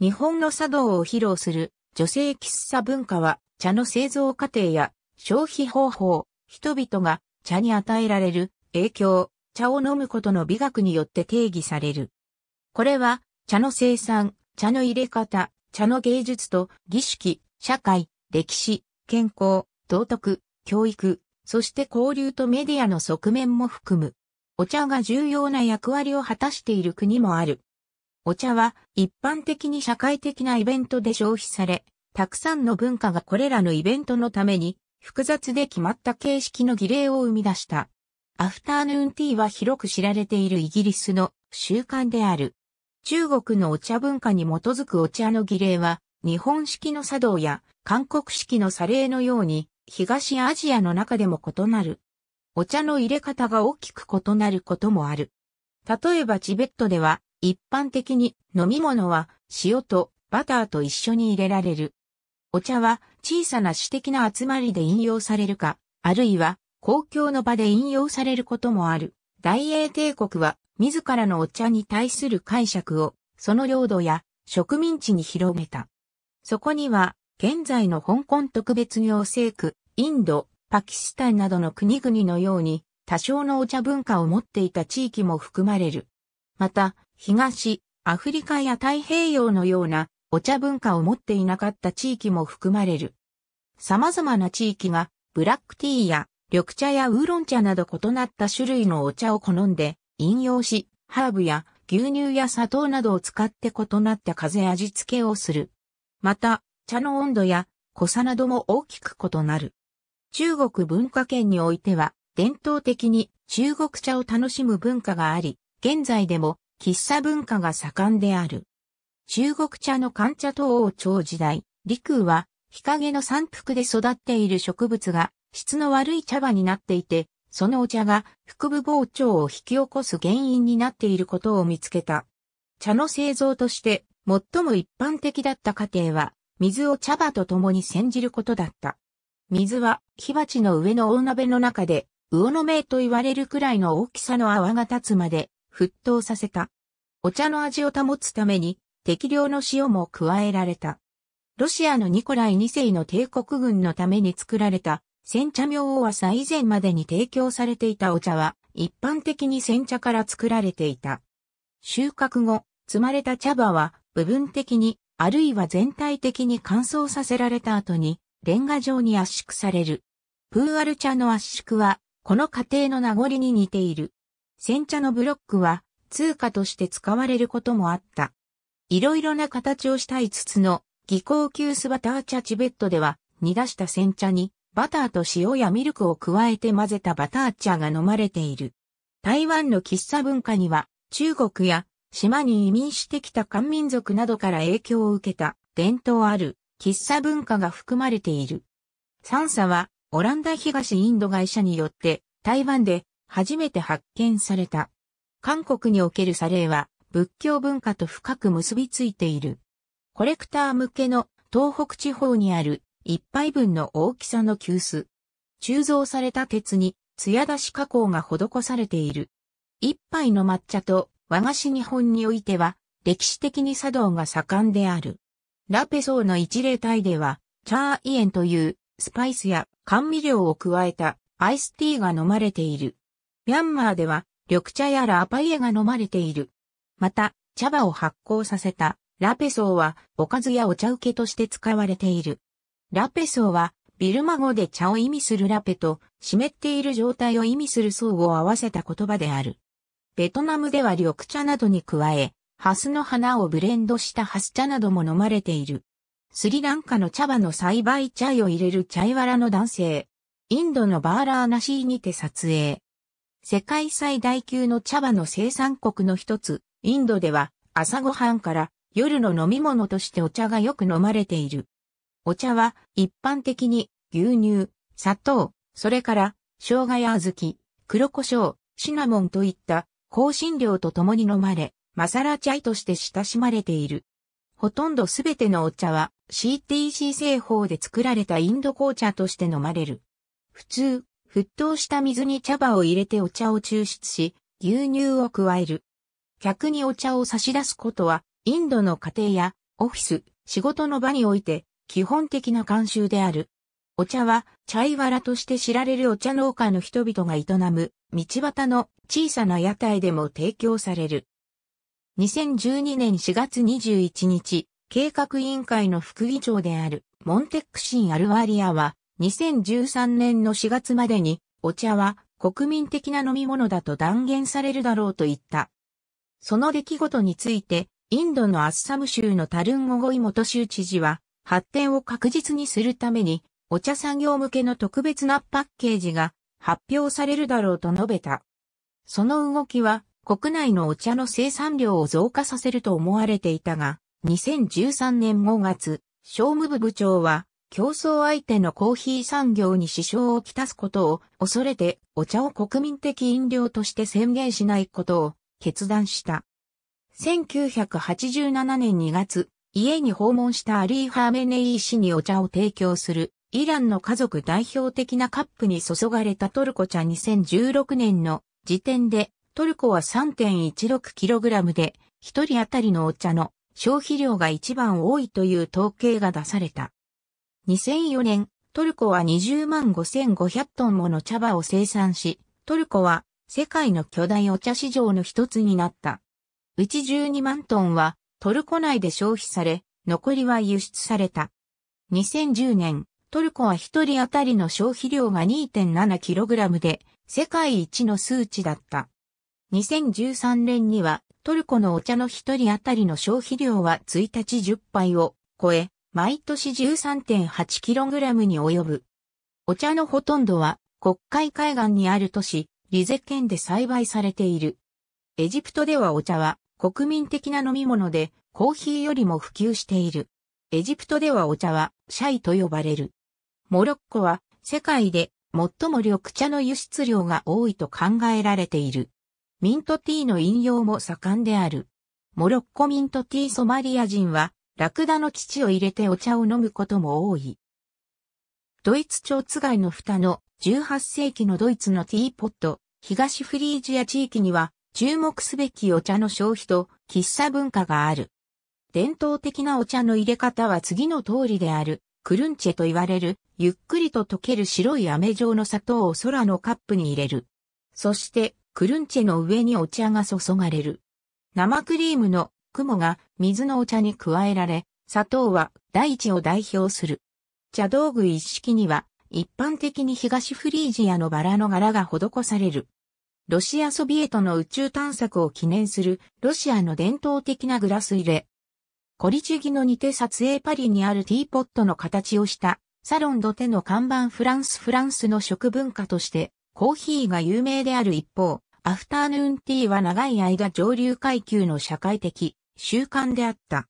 日本の茶道を披露する女性喫茶文化は茶の製造過程や消費方法、人々が茶に与えられる影響、茶を飲むことの美学によって定義される。これは茶の生産、茶の入れ方、茶の芸術と儀式、社会、歴史、健康、道徳、教育、そして交流とメディアの側面も含む。お茶が重要な役割を果たしている国もある。お茶は一般的に社会的なイベントで消費され、たくさんの文化がこれらのイベントのために複雑で決まった形式の儀礼を生み出した。アフターヌーンティーは広く知られているイギリスの習慣である。中国のお茶文化に基づくお茶の儀礼は、日本式の茶道や韓国式の茶礼のように、東アジアの中でも異なる。お茶の入れ方が大きく異なることもある。例えばチベットでは、一般的に飲み物は塩とバターと一緒に入れられる。お茶は小さな私的な集まりで引用されるか、あるいは公共の場で引用されることもある。大英帝国は自らのお茶に対する解釈をその領土や植民地に広めた。そこには現在の香港特別行政区、インド、パキスタンなどの国々のように多少のお茶文化を持っていた地域も含まれる。また、東、アフリカや太平洋のようなお茶文化を持っていなかった地域も含まれる。様々な地域がブラックティーや緑茶やウーロン茶など異なった種類のお茶を好んで飲用し、ハーブや牛乳や砂糖などを使って異なった風味付けをする。また、茶の温度や濃さなども大きく異なる。中国文化圏においては、伝統的に中国茶を楽しむ文化があり、現在でも喫茶文化が盛んである。中国茶の寒茶と王朝時代、陸は日陰の山腹で育っている植物が質の悪い茶葉になっていて、そのお茶が腹部膨張を引き起こす原因になっていることを見つけた。茶の製造として最も一般的だった過程は、水を茶葉と共に煎じることだった。水は火鉢の上の大鍋の中で、魚の銘と言われるくらいの大きさの泡が立つまで沸騰させた。お茶の味を保つために適量の塩も加えられた。ロシアのニコライ2世の帝国軍のために作られた煎茶明王はさ以前までに提供されていたお茶は一般的に煎茶から作られていた。収穫後、積まれた茶葉は部分的にあるいは全体的に乾燥させられた後にレンガ状に圧縮される。プーアル茶の圧縮はこの過程の名残に似ている。煎茶のブロックは通貨として使われることもあった。いろいろな形をした5つの技巧級スバター茶チベットでは煮出した煎茶にバターと塩やミルクを加えて混ぜたバター茶が飲まれている。台湾の喫茶文化には中国や島に移民してきた漢民族などから影響を受けた伝統ある喫茶文化が含まれている。三茶はオランダ東インド会社によって台湾で初めて発見された。韓国におけるサレーは仏教文化と深く結びついている。コレクター向けの東北地方にある一杯分の大きさの急須。鋳造された鉄に艶出し加工が施されている。一杯の抹茶と和菓子日本においては歴史的に茶道が盛んである。ラペソーの一例体では、チャーイエンというスパイスや甘味料を加えたアイスティーが飲まれている。ミャンマーでは緑茶やラーパイエが飲まれている。また、茶葉を発酵させたラペソーはおかずやお茶受けとして使われている。ラペソーはビルマ語で茶を意味するラペと湿っている状態を意味する層を合わせた言葉である。ベトナムでは緑茶などに加え、ハスの花をブレンドしたハス茶なども飲まれている。スリランカの茶葉の栽培茶を入れるチャイワラの男性。インドのバーラーナシーにて撮影。世界最大級の茶葉の生産国の一つ、インドでは朝ごはんから夜の飲み物としてお茶がよく飲まれている。お茶は一般的に牛乳、砂糖、それから生姜や小豆、黒胡椒、シナモンといった香辛料と共に飲まれ、マサラチャイとして親しまれている。ほとんどすべてのお茶は CTC 製法で作られたインド紅茶として飲まれる。普通、沸騰した水に茶葉を入れてお茶を抽出し、牛乳を加える。客にお茶を差し出すことは、インドの家庭やオフィス、仕事の場において基本的な慣習である。お茶は、チャイワラとして知られるお茶農家の人々が営む、道端の小さな屋台でも提供される。2012年4月21日、計画委員会の副議長である、モンテックシン・アルワリアは、2013年の4月までに、お茶は国民的な飲み物だと断言されるだろうと言った。その出来事について、インドのアッサム州のタルンゴゴイ元州知事は、発展を確実にするために、お茶産業向けの特別なパッケージが発表されるだろうと述べた。その動きは、国内のお茶の生産量を増加させると思われていたが、2013年5月、商務部部長は、競争相手のコーヒー産業に支障をきたすことを恐れてお茶を国民的飲料として宣言しないことを決断した。1987年2月、家に訪問したアリー・ハーメネイ氏にお茶を提供するイランの家族代表的なカップに注がれたトルコ茶2016年の時点でトルコは 3.16kg で1人当たりのお茶の消費量が一番多いという統計が出された。2004年、トルコは20万5500トンもの茶葉を生産し、トルコは世界の巨大お茶市場の一つになった。うち12万トンはトルコ内で消費され、残りは輸出された。2010年、トルコは一人当たりの消費量が 2.7kg で、世界一の数値だった。2013年には、トルコのお茶の一人当たりの消費量は1日10杯を超え、毎年 13.8kg に及ぶ。お茶のほとんどは国会海岸にある都市、リゼ県で栽培されている。エジプトではお茶は国民的な飲み物でコーヒーよりも普及している。エジプトではお茶はシャイと呼ばれる。モロッコは世界で最も緑茶の輸出量が多いと考えられている。ミントティーの飲用も盛んである。モロッコミントティーソマリア人はラクダの乳を入れてお茶を飲むことも多い。ドイツ蝶貝の蓋の18世紀のドイツのティーポット、東フリージア地域には注目すべきお茶の消費と喫茶文化がある。伝統的なお茶の入れ方は次の通りである、クルンチェと言われる、ゆっくりと溶ける白い飴状の砂糖を空のカップに入れる。そして、クルンチェの上にお茶が注がれる。生クリームの雲が水のお茶に加えられ、砂糖は大地を代表する。茶道具一式には、一般的に東フリージアのバラの柄が施される。ロシアソビエトの宇宙探索を記念するロシアの伝統的なグラス入れ。コリチギの似て撮影パリにあるティーポットの形をしたサロンドテの看板フランスフランスの食文化としてコーヒーが有名である一方、アフターヌーンティーは長い間上流階級の社会的習慣であった。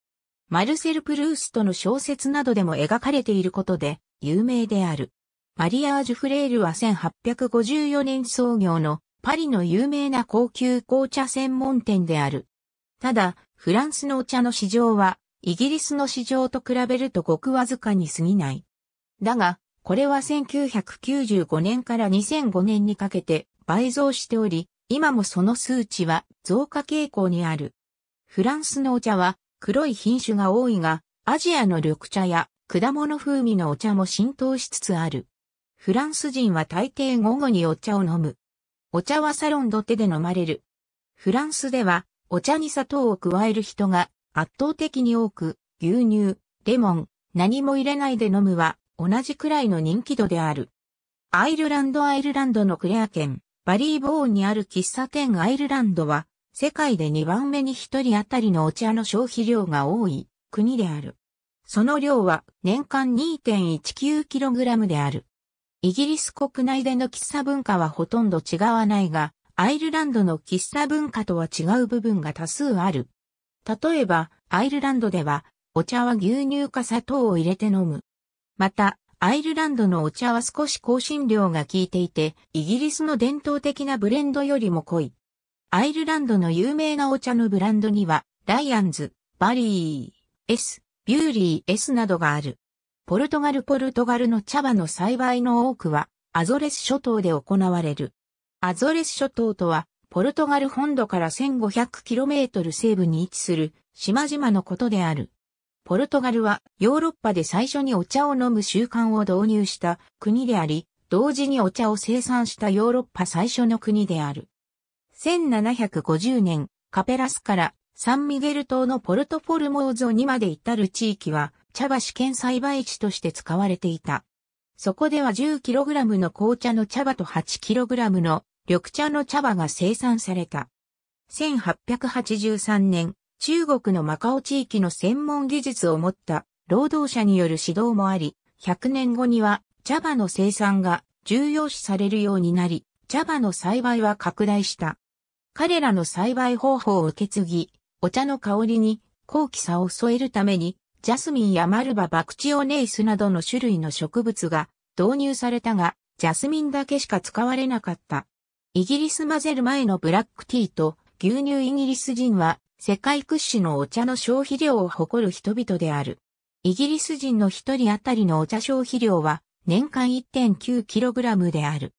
マルセル・プルーストの小説などでも描かれていることで有名である。マリアージュ・フレールは1854年創業のパリの有名な高級紅茶専門店である。ただ、フランスのお茶の市場はイギリスの市場と比べるとごくわずかに過ぎない。だが、これは1995年から2005年にかけて倍増しており、今もその数値は増加傾向にある。フランスのお茶は黒い品種が多いが、アジアの緑茶や果物風味のお茶も浸透しつつある。フランス人は大抵午後にお茶を飲む。お茶はサロンドテで飲まれる。フランスではお茶に砂糖を加える人が圧倒的に多く、牛乳、レモン、何も入れないで飲むは同じくらいの人気度である。アイルランドアイルランドのクレア県、バリーボーンにある喫茶店アイルランドは世界で2番目に1人当たりのお茶の消費量が多い国である。その量は年間 2.19kg である。イギリス国内での喫茶文化はほとんど違わないが、アイルランドの喫茶文化とは違う部分が多数ある。例えば、アイルランドでは、お茶は牛乳か砂糖を入れて飲む。また、アイルランドのお茶は少し香辛料が効いていて、イギリスの伝統的なブレンドよりも濃い。アイルランドの有名なお茶のブランドには、ライアンズ、バリー、S、ビューリー S などがある。ポルトガルポルトガルの茶葉の栽培の多くは、アゾレス諸島で行われる。アゾレス諸島とは、ポルトガル本土から 1500km 西部に位置する島々のことである。ポルトガルはヨーロッパで最初にお茶を飲む習慣を導入した国であり、同時にお茶を生産したヨーロッパ最初の国である。1750年、カペラスからサンミゲル島のポルトフォルモーゾにまで至る地域は、茶葉試験栽培地として使われていた。そこでは 10kg の紅茶の茶葉と 8kg の緑茶の茶葉が生産された。1883年、中国のマカオ地域の専門技術を持った労働者による指導もあり、100年後には茶葉の生産が重要視されるようになり、茶葉の栽培は拡大した。彼らの栽培方法を受け継ぎ、お茶の香りに高貴さを添えるために、ジャスミンやマルバ・バクチオネイスなどの種類の植物が導入されたが、ジャスミンだけしか使われなかった。イギリス混ぜる前のブラックティーと牛乳イギリス人は世界屈指のお茶の消費量を誇る人々である。イギリス人の一人当たりのお茶消費量は年間 1.9kg である。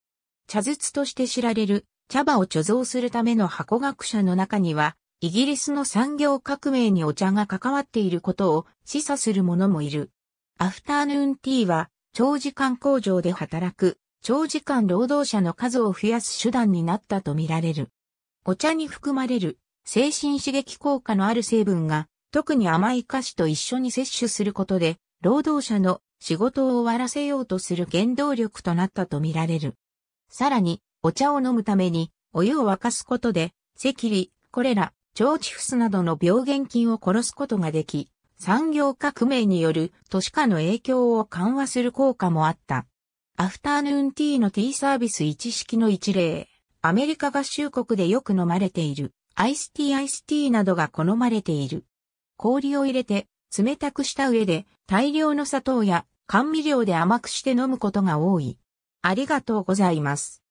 茶筒として知られる茶葉を貯蔵するための箱学者の中には、イギリスの産業革命にお茶が関わっていることを示唆する者もいる。アフターヌーンティーは、長時間工場で働く、長時間労働者の数を増やす手段になったとみられる。お茶に含まれる、精神刺激効果のある成分が、特に甘い菓子と一緒に摂取することで、労働者の仕事を終わらせようとする原動力となったとみられる。さらに、お茶を飲むために、お湯を沸かすことで、赤痢、コレラ、腸チフスなどの病原菌を殺すことができ、産業革命による都市化の影響を緩和する効果もあった。アフターヌーンティーのティーサービス一式の一例。アメリカ合衆国でよく飲まれている。アイスティーアイスティーなどが好まれている。氷を入れて冷たくした上で大量の砂糖や甘味料で甘くして飲むことが多い。ありがとうございます。